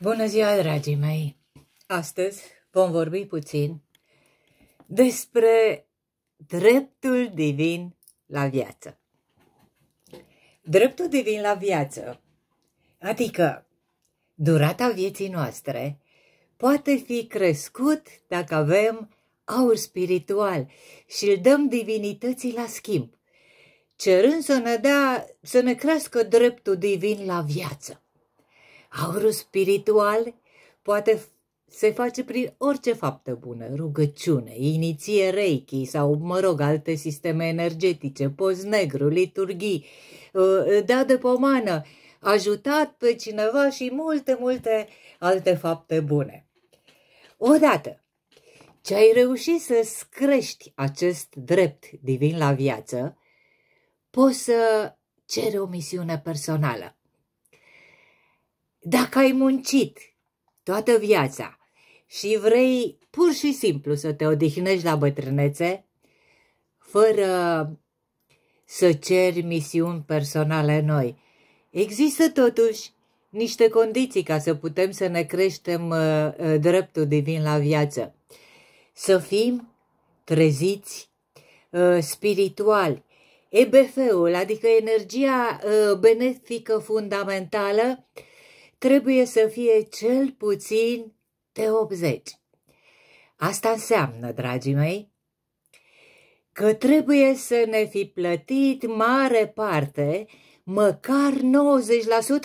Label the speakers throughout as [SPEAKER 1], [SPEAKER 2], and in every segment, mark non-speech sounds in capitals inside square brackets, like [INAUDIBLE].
[SPEAKER 1] Bună ziua, dragii mei! Astăzi vom vorbi puțin despre dreptul divin la viață. Dreptul divin la viață, adică durata vieții noastre, poate fi crescut dacă avem aur spiritual și îl dăm divinității la schimb, cerând să ne, dea, să ne crească dreptul divin la viață. Aurul spiritual poate se face prin orice faptă bună, rugăciune, iniție reiki sau, mă rog, alte sisteme energetice, poz negru, liturghii, da de pomană, ajutat pe cineva și multe, multe alte fapte bune. Odată ce ai reușit să screști acest drept divin la viață, poți să ceri o misiune personală. Dacă ai muncit toată viața și vrei pur și simplu să te odihnești la bătrânețe, fără să ceri misiuni personale noi, există totuși niște condiții ca să putem să ne creștem uh, uh, dreptul divin la viață. Să fim treziți uh, spirituali. EBF-ul, adică energia benefică fundamentală, trebuie să fie cel puțin de 80. Asta înseamnă, dragii mei, că trebuie să ne fi plătit mare parte, măcar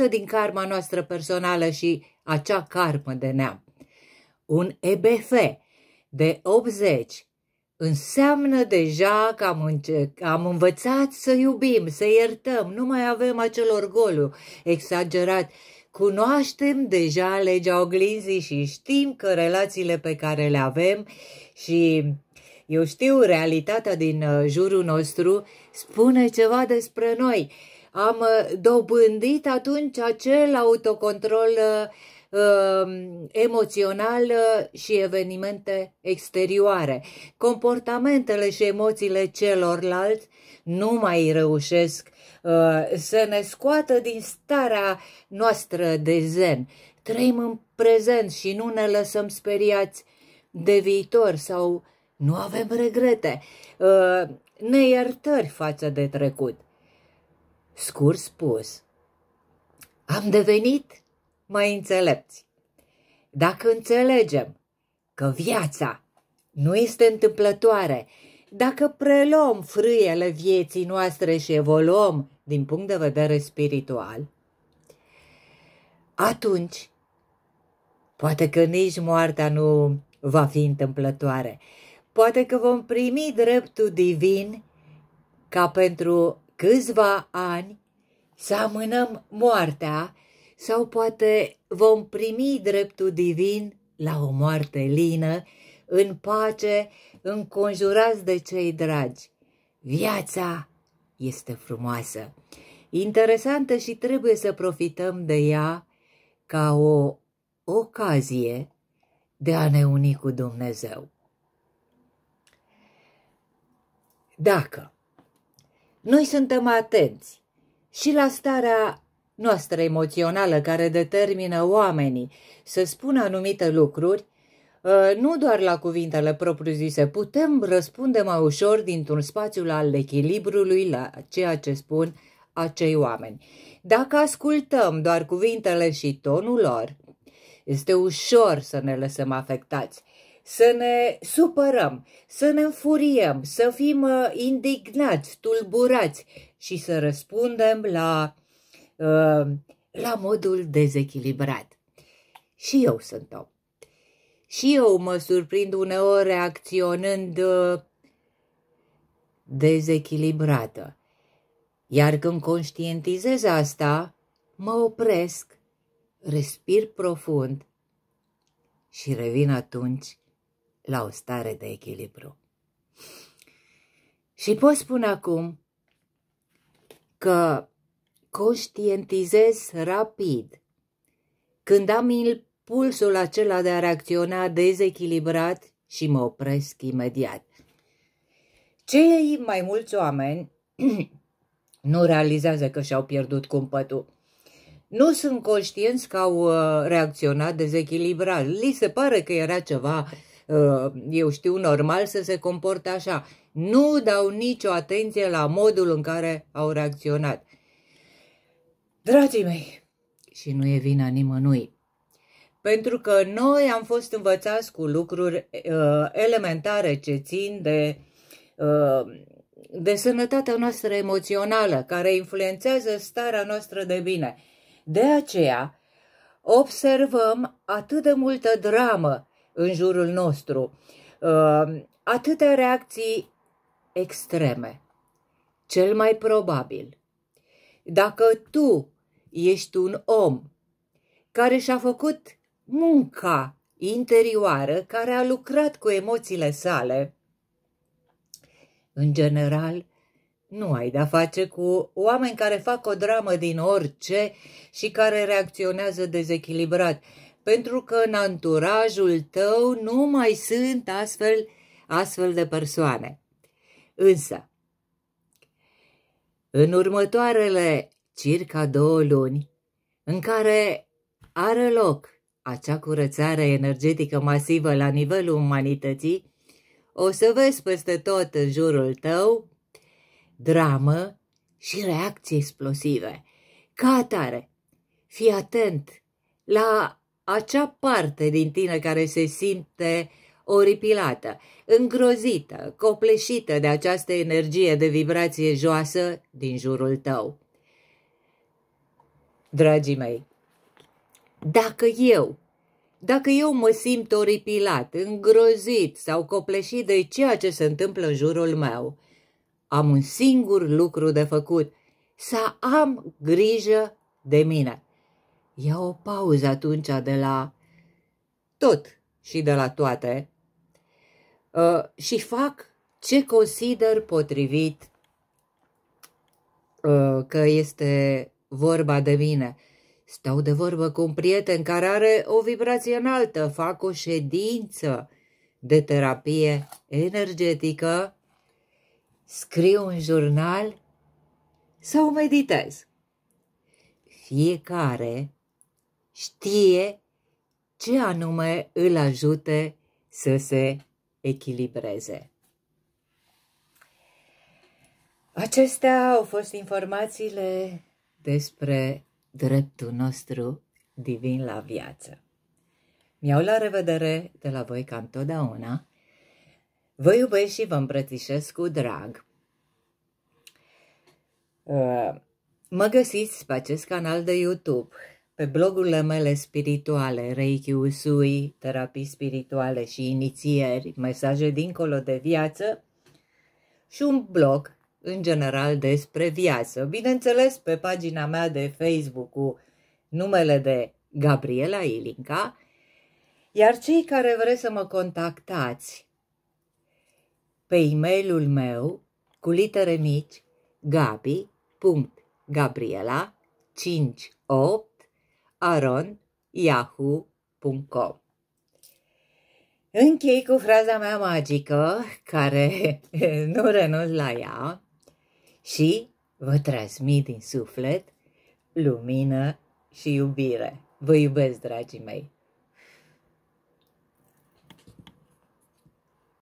[SPEAKER 1] 90% din karma noastră personală și acea karmă de neam. Un EBF de 80 înseamnă deja că am, înce- am învățat să iubim, să iertăm, nu mai avem acel orgoliu exagerat Cunoaștem deja legea oglinzii și știm că relațiile pe care le avem și eu știu realitatea din uh, jurul nostru spune ceva despre noi. Am uh, dobândit atunci acel autocontrol uh, Um, emoțională uh, și evenimente exterioare. Comportamentele și emoțiile celorlalți nu mai reușesc uh, să ne scoată din starea noastră de zen. Trăim în prezent și nu ne lăsăm speriați de viitor sau nu avem regrete, uh, neiertări față de trecut. Scurs spus, am devenit mai înțelepți. Dacă înțelegem că viața nu este întâmplătoare, dacă preluăm frâiele vieții noastre și evoluăm din punct de vedere spiritual, atunci poate că nici moartea nu va fi întâmplătoare. Poate că vom primi dreptul divin ca pentru câțiva ani să amânăm moartea sau poate vom primi dreptul divin la o moarte lină, în pace, înconjurați de cei dragi. Viața este frumoasă, interesantă și trebuie să profităm de ea ca o ocazie de a ne uni cu Dumnezeu. Dacă noi suntem atenți și la starea noastră emoțională care determină oamenii să spună anumite lucruri, ă, nu doar la cuvintele propriu-zise, putem răspunde mai ușor dintr-un spațiu al echilibrului la ceea ce spun acei oameni. Dacă ascultăm doar cuvintele și tonul lor, este ușor să ne lăsăm afectați, să ne supărăm, să ne înfuriem, să fim ă, indignați, tulburați și să răspundem la uh, Uh, la modul dezechilibrat. Și eu sunt om. Și eu mă surprind uneori reacționând uh, dezechilibrată. Iar când conștientizez asta, mă opresc, respir profund și revin atunci la o stare de echilibru. Și pot spune acum că conștientizez rapid. Când am impulsul acela de a reacționa dezechilibrat și mă opresc imediat. Cei mai mulți oameni [CLEARS THROAT] nu realizează că și-au pierdut cumpătul. Nu sunt conștienți că au uh, reacționat dezechilibrat. Li se pare că era ceva, uh, eu știu, normal să se comporte așa. Nu dau nicio atenție la modul în care au reacționat. Dragii mei, și nu e vina nimănui, pentru că noi am fost învățați cu lucruri uh, elementare ce țin de, uh, de sănătatea noastră emoțională, care influențează starea noastră de bine. De aceea observăm atât de multă dramă în jurul nostru, uh, atâtea reacții extreme. Cel mai probabil dacă tu ești un om care și-a făcut munca interioară, care a lucrat cu emoțiile sale, în general, nu ai de-a face cu oameni care fac o dramă din orice și care reacționează dezechilibrat, pentru că în anturajul tău nu mai sunt astfel, astfel de persoane. Însă, în următoarele circa două luni, în care are loc acea curățare energetică masivă la nivelul umanității, o să vezi peste tot în jurul tău dramă și reacții explosive. Ca atare, fii atent la acea parte din tine care se simte oripilată, îngrozită, copleșită de această energie de vibrație joasă din jurul tău. Dragii mei, dacă eu, dacă eu mă simt oripilat, îngrozit sau copleșit de ceea ce se întâmplă în jurul meu, am un singur lucru de făcut, să am grijă de mine. Ia o pauză atunci de la tot și de la toate Uh, și fac ce consider potrivit uh, că este vorba de mine. Stau de vorbă cu un prieten care are o vibrație înaltă, fac o ședință de terapie energetică, scriu un jurnal sau meditez. Fiecare știe ce anume îl ajute să se echilibreze. Acestea au fost informațiile despre dreptul nostru divin la viață. Mi-au la revedere de la voi ca întotdeauna. Vă iubesc și vă îmbrățișez cu drag. Uh, mă găsiți pe acest canal de YouTube pe blogurile mele spirituale, Reiki Usui, terapii spirituale și inițieri, mesaje dincolo de viață și un blog în general despre viață. Bineînțeles, pe pagina mea de Facebook cu numele de Gabriela Ilinca, iar cei care vreți să mă contactați pe e-mailul meu cu litere mici gabi.gabriela 58 aron.yahoo.com Închei cu fraza mea magică, care [LAUGHS] nu renunț la ea, și vă transmit din suflet lumină și iubire. Vă iubesc, dragii mei!